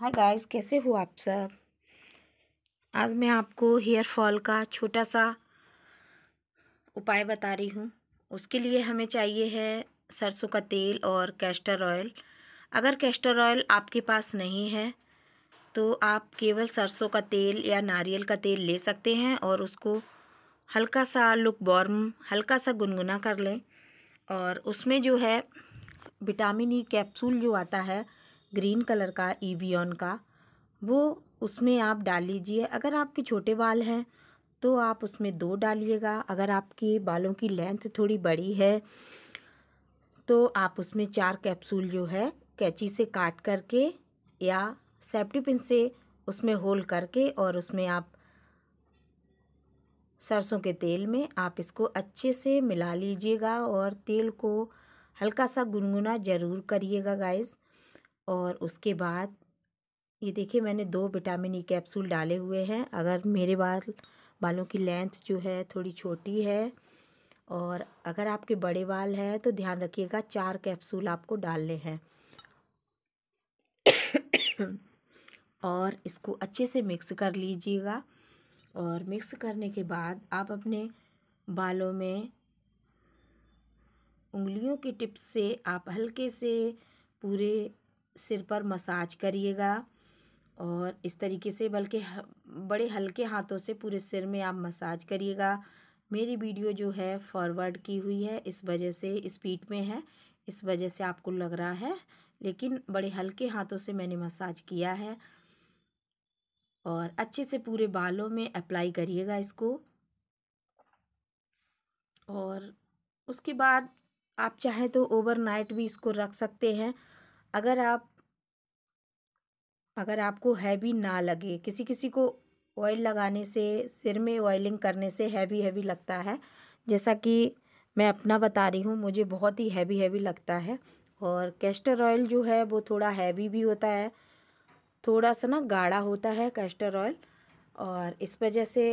hi guys कैसे हो आप सब आज मैं आपको हेयर फॉल का छोटा सा उपाय बता रही हूँ उसके लिए हमें चाहिए है सरसों का तेल और कैस्टर ऑयल अगर कैस्टर ऑयल आपके पास नहीं है तो आप केवल सरसों का तेल या नारियल का तेल ले सकते हैं और उसको हल्का सा लुक बॉर्म हल्का सा गुनगुना कर लें और उसमें जो है विटामिन ई कैप्सूल जो आता है ग्रीन कलर का ईवियन का वो उसमें आप डाल लीजिए अगर आपके छोटे बाल हैं तो आप उसमें दो डालिएगा अगर आपके बालों की लेंथ थोड़ी बड़ी है तो आप उसमें चार कैप्सूल जो है कैची से काट करके या सेफ्टी पिन से उसमें होल करके और उसमें आप सरसों के तेल में आप इसको अच्छे से मिला लीजिएगा और तेल को हल्का सा गुनगुना ज़रूर करिएगा गाइस और उसके बाद ये देखिए मैंने दो विटामिन ई कैप्सूल डाले हुए हैं अगर मेरे बाल बालों की लेंथ जो है थोड़ी छोटी है और अगर आपके बड़े बाल हैं तो ध्यान रखिएगा चार कैप्सूल आपको डालने हैं और इसको अच्छे से मिक्स कर लीजिएगा और मिक्स करने के बाद आप अपने बालों में उंगलियों के टिप से आप हल्के से पूरे सिर पर मसाज करिएगा और इस तरीके से बल्कि बड़े हल्के हाथों से पूरे सिर में आप मसाज करिएगा मेरी वीडियो जो है फॉरवर्ड की हुई है इस वजह से स्पीड में है इस वजह से आपको लग रहा है लेकिन बड़े हल्के हाथों से मैंने मसाज किया है और अच्छे से पूरे बालों में अप्लाई करिएगा इसको और उसके बाद आप चाहे तो ओवरनाइट भी इसको रख सकते हैं अगर आप अगर आपको हैवी ना लगे किसी किसी को ऑयल लगाने से सिर में ऑयलिंग करने से हैवी हैवी लगता है जैसा कि मैं अपना बता रही हूँ मुझे बहुत ही हैवी हैवी लगता है और कैस्टर ऑयल जो है वो थोड़ा हैवी भी होता है थोड़ा सा ना गाढ़ा होता है कैस्टर ऑयल और इस वजह से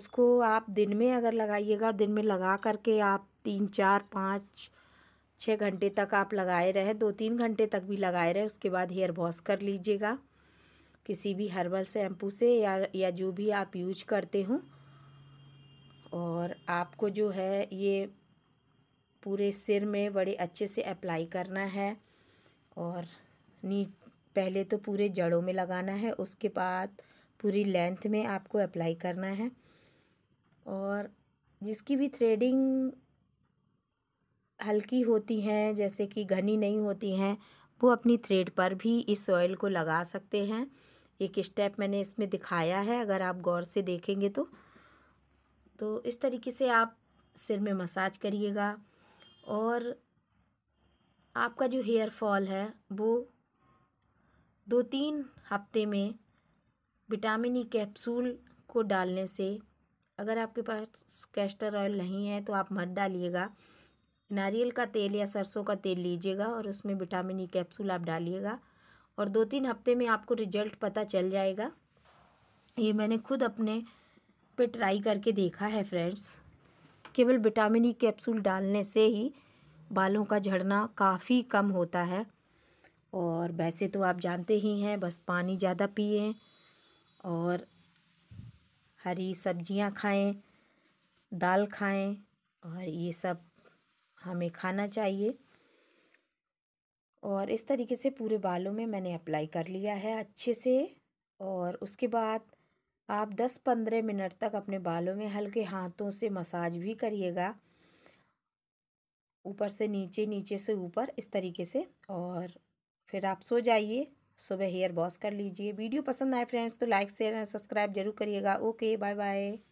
उसको आप दिन में अगर लगाइएगा दिन में लगा करके आप तीन चार पाँच छः घंटे तक आप लगाए रहें दो तीन घंटे तक भी लगाए रहें उसके बाद हेयर वॉश कर लीजिएगा किसी भी हर्बल शैम्पू से या या जो भी आप यूज करते हो और आपको जो है ये पूरे सिर में बड़े अच्छे से अप्लाई करना है और नी पहले तो पूरे जड़ों में लगाना है उसके बाद पूरी लेंथ में आपको अप्लाई करना है और जिसकी भी थ्रेडिंग हल्की होती हैं जैसे कि घनी नहीं होती हैं वो अपनी थ्रेड पर भी इस ऑयल को लगा सकते हैं एक स्टेप मैंने इसमें दिखाया है अगर आप गौर से देखेंगे तो तो इस तरीके से आप सिर में मसाज करिएगा और आपका जो हेयर फॉल है वो दो तीन हफ्ते में विटामिन ई कैप्सूल को डालने से अगर आपके पास कैस्टर ऑयल नहीं है तो आप मत डालिएगा नारियल का तेल या सरसों का तेल लीजिएगा और उसमें विटामिन ई e कैप्सूल आप डालिएगा और दो तीन हफ्ते में आपको रिजल्ट पता चल जाएगा ये मैंने खुद अपने पे ट्राई करके देखा है फ्रेंड्स केवल विटामिन ई e कैप्सूल डालने से ही बालों का झड़ना काफ़ी कम होता है और वैसे तो आप जानते ही हैं बस पानी ज़्यादा पिए और हरी सब्जियां खाएं दाल खाएं और ये सब हमें खाना चाहिए और इस तरीके से पूरे बालों में मैंने अप्लाई कर लिया है अच्छे से और उसके बाद आप 10-15 मिनट तक अपने बालों में हल्के हाथों से मसाज भी करिएगा ऊपर से नीचे नीचे से ऊपर इस तरीके से और फिर आप सो जाइए सुबह हेयर वॉश कर लीजिए वीडियो पसंद आए फ्रेंड्स तो लाइक शेयर एंड सब्सक्राइब जरूर करिएगा ओके बाय बाय